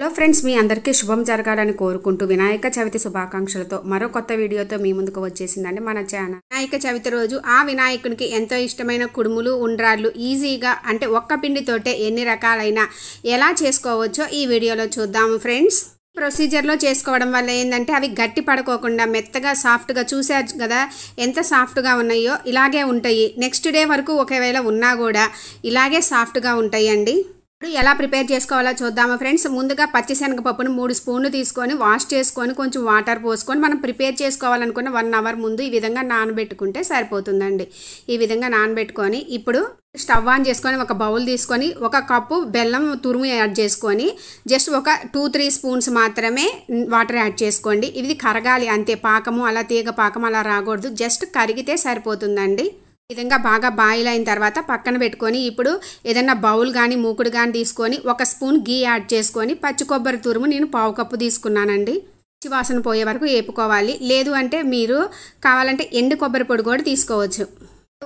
hello friends మీ అందరికీ శుభం జరగాలని కోరుకుంటూ వినాయక చవితి శుభాకాంక్షలతో మరో కొత్త వీడియోతో మీ ముందుకు వచ్చేసిందండి మన ఛానల్ వినాయక చవితి రోజు ఆ వినాయకునికి ఎంతో ఇష్టమైన కుడుములు ఉండ్రాళ్ళు ఈజీగా అంటే ఒక్క పిండితోటే ఎన్ని రకాలైన ఎలా చేసుకోవచ్చో ఈ వీడియోలో చూద్దాము ఫ్రెండ్స్ ప్రొసీజర్లో చేసుకోవడం వల్ల ఏంటంటే అవి గట్టి పడుకోకుండా మెత్తగా సాఫ్ట్గా చూసారు కదా ఎంత సాఫ్ట్గా ఉన్నాయో ఇలాగే ఉంటాయి నెక్స్ట్ డే వరకు ఒకవేళ ఉన్నా కూడా ఇలాగే సాఫ్ట్గా ఉంటాయి ఇప్పుడు ఎలా ప్రిపేర్ చేసుకోవాలో చూద్దామా ఫ్రెండ్స్ ముందుగా పచ్చిశనగపప్పును మూడు స్పూన్లు తీసుకొని వాష్ చేసుకొని కొంచెం వాటర్ పోసుకొని మనం ప్రిపేర్ చేసుకోవాలనుకున్న వన్ అవర్ ముందు ఈ విధంగా నానబెట్టుకుంటే సరిపోతుందండి ఈ విధంగా నానబెట్టుకొని ఇప్పుడు స్టవ్ ఆన్ చేసుకొని ఒక బౌల్ తీసుకొని ఒక కప్పు బెల్లం తురుము యాడ్ చేసుకొని జస్ట్ ఒక టూ త్రీ స్పూన్స్ మాత్రమే వాటర్ యాడ్ చేసుకోండి ఇది కరగాలి అంతే పాకము అలా తీగ పాకం అలా రాకూడదు జస్ట్ కరిగితే సరిపోతుందండి విధంగా బాగా బాయిల్ అయిన తర్వాత పక్కన పెట్టుకొని ఇప్పుడు ఏదైనా బౌల్ కానీ మూకుడు కానీ తీసుకొని ఒక స్పూన్ గీ యాడ్ చేసుకొని పచ్చి కొబ్బరి తురుము నేను పావు కప్పు తీసుకున్నానండి పచ్చి వాసన పోయే వరకు వేపుకోవాలి లేదు అంటే మీరు కావాలంటే ఎండు కొబ్బరి పొడి కూడా తీసుకోవచ్చు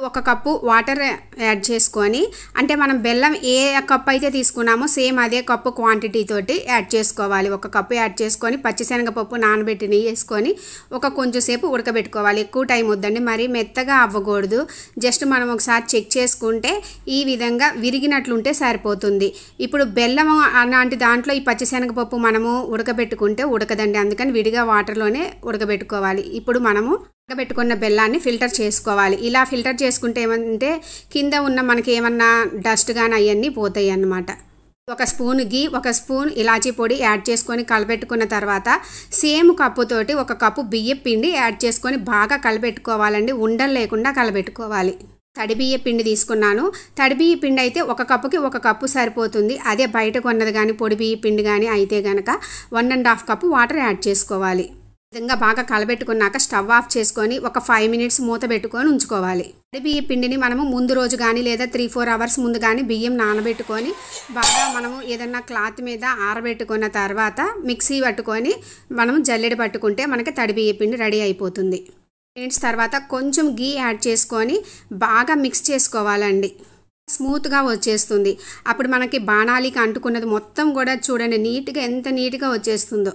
ఒక కప్పు వాటర్ యాడ్ చేసుకొని అంటే మనం బెల్లం ఏ కప్పు అయితే తీసుకున్నామో సేమ్ అదే కప్పు క్వాంటిటీ తోటి యాడ్ చేసుకోవాలి ఒక కప్పు యాడ్ చేసుకొని పచ్చిశనగపప్పు నానబెట్టి నెయ్యి వేసుకొని ఒక కొంచెం సేపు ఉడకబెట్టుకోవాలి ఎక్కువ టైం వద్దండి మరి మెత్తగా అవ్వకూడదు జస్ట్ మనం ఒకసారి చెక్ చేసుకుంటే ఈ విధంగా విరిగినట్లుంటే సరిపోతుంది ఇప్పుడు బెల్లం అలాంటి దాంట్లో ఈ పచ్చిశనగపప్పు మనము ఉడకబెట్టుకుంటే ఉడకదండి అందుకని విడిగా వాటర్లోనే ఉడకబెట్టుకోవాలి ఇప్పుడు మనము పెట్టుకున్న బెల్లాన్ని ఫిల్టర్ చేసుకోవాలి ఇలా ఫిల్టర్ చేసుకుంటే ఏమంటే కింద ఉన్న మనకి ఏమన్నా డస్ట్ కానీ అవన్నీ పోతాయి అన్నమాట ఒక స్పూన్ గీ ఒక స్పూన్ ఇలాచీ పొడి యాడ్ చేసుకొని కలపెట్టుకున్న తర్వాత సేమ్ కప్పుతోటి ఒక కప్పు బియ్య పిండి యాడ్ చేసుకొని బాగా కలపెట్టుకోవాలండి ఉండలు లేకుండా కలపెట్టుకోవాలి తడిబియ్య పిండి తీసుకున్నాను తడిబియ్య పిండి అయితే ఒక కప్పుకి ఒక కప్పు సరిపోతుంది అదే బయట కొన్నది కానీ పొడి బియ్య పిండి కానీ అయితే కనుక one and half cup water add చేసుకోవాలి విధంగా బాగా కలబెట్టుకున్నాక స్టవ్ ఆఫ్ చేసుకొని ఒక ఫైవ్ మినిట్స్ మూత పెట్టుకొని ఉంచుకోవాలి బియ్య పిండిని మనము ముందు రోజు కానీ లేదా త్రీ ఫోర్ అవర్స్ ముందు కానీ బియ్యం నానబెట్టుకొని బాగా మనము ఏదన్నా క్లాత్ మీద ఆరబెట్టుకున్న తర్వాత మిక్సీ పట్టుకొని మనం జల్లెడ పట్టుకుంటే మనకి తడి బియ్య పిండి రెడీ అయిపోతుంది మినిట్స్ తర్వాత కొంచెం గీ యాడ్ చేసుకొని బాగా మిక్స్ చేసుకోవాలండి స్మూత్గా వచ్చేస్తుంది అప్పుడు మనకి బాణాలికి అంటుకున్నది మొత్తం కూడా చూడండి నీట్గా ఎంత నీట్గా వచ్చేస్తుందో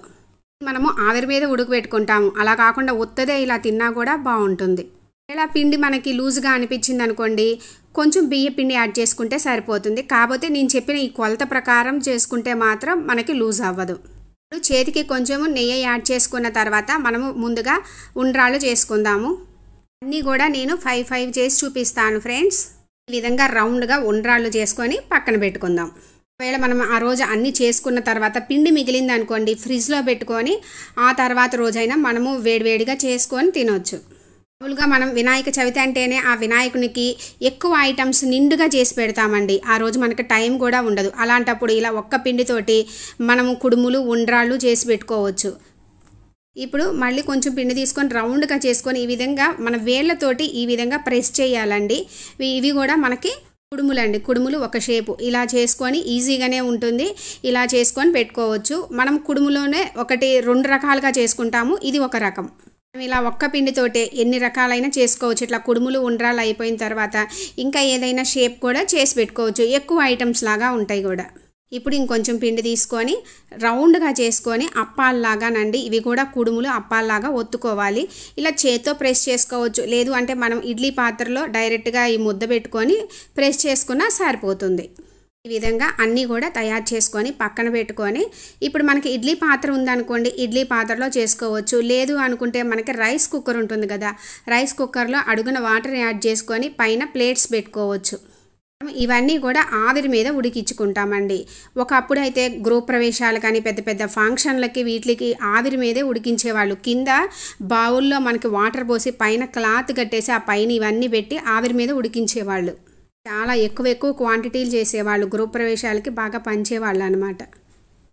మనము ఆవిరి మీద ఉడుకుపెట్టుకుంటాము అలా కాకుండా ఉత్తదే ఇలా తిన్నా కూడా బాగుంటుంది ఇలా పిండి మనకి లూజ్గా అనిపించింది అనుకోండి కొంచెం బియ్య పిండి యాడ్ చేసుకుంటే సరిపోతుంది కాకపోతే నేను చెప్పిన ఈ కొలత ప్రకారం చేసుకుంటే మాత్రం మనకి లూజ్ అవ్వదు ఇప్పుడు చేతికి కొంచెము నెయ్యి యాడ్ చేసుకున్న తర్వాత మనము ముందుగా ఉండ్రాలు చేసుకుందాము అన్నీ కూడా నేను ఫైవ్ ఫైవ్ చేసి చూపిస్తాను ఫ్రెండ్స్ ఈ విధంగా రౌండ్గా ఉండ్రాళ్ళు చేసుకొని పక్కన పెట్టుకుందాం ఒకవేళ మనం ఆ రోజు అన్నీ చేసుకున్న తర్వాత పిండి మిగిలింది అనుకోండి ఫ్రిడ్జ్లో పెట్టుకొని ఆ తర్వాత రోజైనా మనము వేడివేడిగా చేసుకొని తినవచ్చు మామూలుగా మనం వినాయక చవితి అంటేనే ఆ వినాయకునికి ఎక్కువ ఐటమ్స్ నిండుగా చేసి పెడతామండి ఆ రోజు మనకు టైం కూడా ఉండదు అలాంటప్పుడు ఇలా ఒక్క పిండితోటి మనము కుడుములు ఉండ్రాళ్ళు చేసి పెట్టుకోవచ్చు ఇప్పుడు మళ్ళీ కొంచెం పిండి తీసుకొని రౌండ్గా చేసుకొని ఈ విధంగా మన వేళ్ళతోటి ఈ విధంగా ప్రెస్ చేయాలండి ఇవి కూడా మనకి కుడుములండి కుడుములు ఒక షేపు ఇలా చేసుకొని ఈజీగానే ఉంటుంది ఇలా చేసుకొని పెట్టుకోవచ్చు మనం కుడుములోనే ఒకటి రెండు రకాలుగా చేసుకుంటాము ఇది ఒక రకం మనం ఇలా ఒక్క పిండితోటే ఎన్ని రకాలైనా చేసుకోవచ్చు ఇట్లా కుడుములు ఉండ్రాలు అయిపోయిన తర్వాత ఇంకా ఏదైనా షేప్ కూడా చేసి పెట్టుకోవచ్చు ఎక్కువ ఐటమ్స్ లాగా ఉంటాయి కూడా ఇప్పుడు ఇంకొంచెం పిండి తీసుకొని రౌండ్గా చేసుకొని నండి ఇవి కూడా కుడుములు అప్పాల్లాగా ఒత్తుకోవాలి ఇలా చేత్తో ప్రెస్ చేసుకోవచ్చు లేదు అంటే మనం ఇడ్లీ పాత్రలో డైరెక్ట్గా ఈ ముద్ద పెట్టుకొని ప్రెస్ చేసుకున్నా సరిపోతుంది ఈ విధంగా అన్నీ కూడా తయారు చేసుకొని పక్కన పెట్టుకొని ఇప్పుడు మనకి ఇడ్లీ పాత్ర ఉందనుకోండి ఇడ్లీ పాత్రలో చేసుకోవచ్చు లేదు అనుకుంటే మనకి రైస్ కుక్కర్ ఉంటుంది కదా రైస్ కుక్కర్లో అడుగున వాటర్ యాడ్ చేసుకొని పైన ప్లేట్స్ పెట్టుకోవచ్చు ఇవన్నీ కూడా ఆవిరి మీద ఉడికించుకుంటామండి ఒకప్పుడు అయితే ప్రవేశాలు కానీ పెద్ద పెద్ద ఫంక్షన్లకి వీటికి ఆవిరి మీదే ఉడికించేవాళ్ళు కింద బావుల్లో మనకి వాటర్ పోసి పైన క్లాత్ కట్టేసి ఆ పైన ఇవన్నీ పెట్టి ఆవిరి మీద ఉడికించేవాళ్ళు చాలా ఎక్కువ ఎక్కువ క్వాంటిటీలు చేసేవాళ్ళు గృహప్రవేశాలకి బాగా పంచేవాళ్ళు అనమాట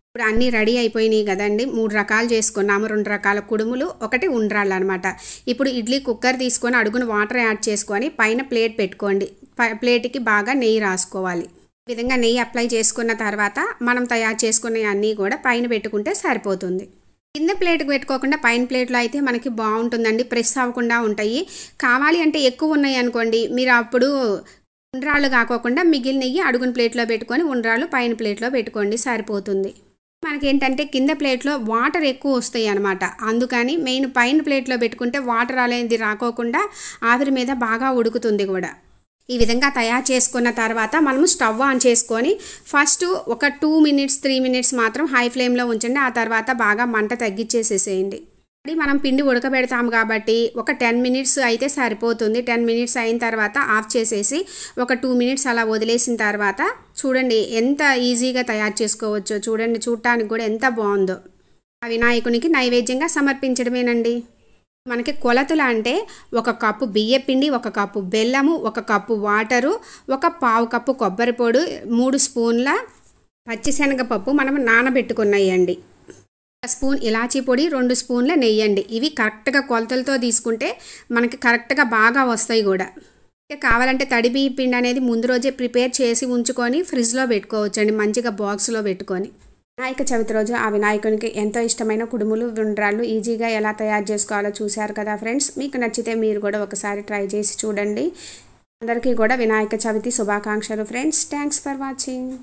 ఇప్పుడు అన్నీ రెడీ అయిపోయినాయి కదండి మూడు రకాలు చేసుకున్నాము రెండు రకాల కుడుములు ఒకటి ఉండ్రాళ్ళు అనమాట ఇప్పుడు ఇడ్లీ కుక్కర్ తీసుకొని అడుగున వాటర్ యాడ్ చేసుకొని పైన ప్లేట్ పెట్టుకోండి ప్లేట్కి బాగా నెయ్యి రాసుకోవాలి ఈ విధంగా నెయ్యి అప్లై చేసుకున్న తర్వాత మనం తయారు చేసుకున్న అన్నీ కూడా పైన పెట్టుకుంటే సరిపోతుంది కింద ప్లేట్కి పెట్టుకోకుండా పైన ప్లేట్లో అయితే మనకి బాగుంటుందండి ప్రెస్ అవ్వకుండా ఉంటాయి కావాలి అంటే ఎక్కువ ఉన్నాయి అనుకోండి మీరు అప్పుడు ఉండ్రాళ్ళు కాకోకుండా నెయ్యి అడుగున ప్లేట్లో పెట్టుకొని ఉండ్రాళ్ళు పైన ప్లేట్లో పెట్టుకోండి సరిపోతుంది మనకేంటంటే కింద ప్లేట్లో వాటర్ ఎక్కువ వస్తాయి అనమాట అందుకని మెయిన్ పైన ప్లేట్లో పెట్టుకుంటే వాటర్ అనేది రాకోకుండా ఆవిరి మీద బాగా ఉడుకుతుంది కూడా ఈ విధంగా తయారు చేసుకున్న తర్వాత మనము స్టవ్ ఆన్ చేసుకొని ఫస్ట్ ఒక టూ మినిట్స్ త్రీ మినిట్స్ మాత్రం హై ఫ్లేమ్లో ఉంచండి ఆ తర్వాత బాగా మంట తగ్గించేసేసేయండి మనం పిండి ఉడకబెడతాం కాబట్టి ఒక టెన్ మినిట్స్ అయితే సరిపోతుంది టెన్ మినిట్స్ అయిన తర్వాత ఆఫ్ చేసేసి ఒక టూ మినిట్స్ అలా వదిలేసిన తర్వాత చూడండి ఎంత ఈజీగా తయారు చేసుకోవచ్చో చూడండి చూడటానికి కూడా ఎంత బాగుందో వినాయకునికి నైవేద్యంగా సమర్పించడమేనండి మనకి కొలతలు అంటే ఒక కప్పు బియ్యపిండి ఒక కప్పు బెల్లము ఒక కప్పు వాటరు ఒక పావు కప్పు కొబ్బరి పొడి మూడు స్పూన్ల పచ్చిశనగపప్పు మనం నానబెట్టుకున్నాయండి ఒక స్పూన్ ఇలాచీ పొడి రెండు స్పూన్ల నెయ్యండి ఇవి కరెక్ట్గా కొలతలతో తీసుకుంటే మనకి కరెక్ట్గా బాగా వస్తాయి కూడా కావాలంటే తడి బియ్యపిండి పిండి అనేది ముందు రోజే ప్రిపేర్ చేసి ఉంచుకొని ఫ్రిడ్జ్లో పెట్టుకోవచ్చండి మంచిగా బాక్స్లో పెట్టుకొని వినాయక చవితి రోజు ఆ వినాయకునికి ఎంతో ఇష్టమైన కుడుములు ఉండ్రాళ్ళు ఈజీగా ఎలా తయారు చేసుకోవాలో చూశారు కదా ఫ్రెండ్స్ మీకు నచ్చితే మీరు కూడా ఒకసారి ట్రై చేసి చూడండి అందరికీ కూడా వినాయక చవితి శుభాకాంక్షలు ఫ్రెండ్స్ థ్యాంక్స్ ఫర్ వాచింగ్